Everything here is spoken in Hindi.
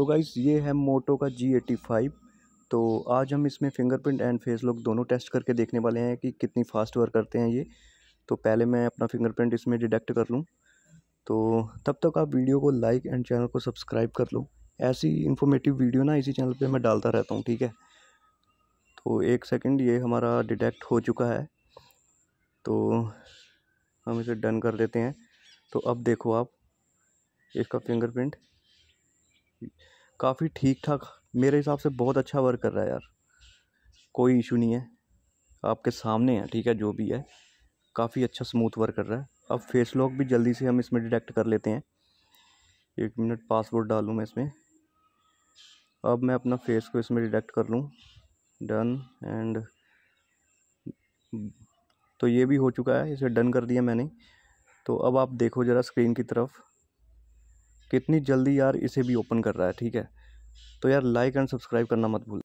तो गाइज़ ये है मोटो का जी एटी फाइव तो आज हम इसमें फिंगरप्रिंट एंड फेस लॉक दोनों टेस्ट करके देखने वाले हैं कि कितनी फास्ट वर्क करते हैं ये तो पहले मैं अपना फिंगरप्रिंट इसमें डिटेक्ट कर लूँ तो तब तक आप वीडियो को लाइक एंड चैनल को सब्सक्राइब कर लो ऐसी इन्फॉर्मेटिव वीडियो ना इसी चैनल पे मैं डालता रहता हूँ ठीक है तो एक सेकंड ये हमारा डिटेक्ट हो चुका है तो हम इसे डन कर देते हैं तो अब देखो आप इसका फिंगरप्रिंट काफ़ी ठीक ठाक मेरे हिसाब से बहुत अच्छा वर्क कर रहा है यार कोई इशू नहीं है आपके सामने है ठीक है जो भी है काफ़ी अच्छा स्मूथ वर्क कर रहा है अब फेस लॉक भी जल्दी से हम इसमें डिटेक्ट कर लेते हैं एक मिनट पासवर्ड डालूँ मैं इसमें अब मैं अपना फेस को इसमें डिटेक्ट कर लूँ डन एंड तो ये भी हो चुका है इसे डन कर दिया मैंने तो अब आप देखो ज़रा स्क्रीन की तरफ कितनी जल्दी यार इसे भी ओपन कर रहा है ठीक है तो यार लाइक एंड सब्सक्राइब करना मत भूल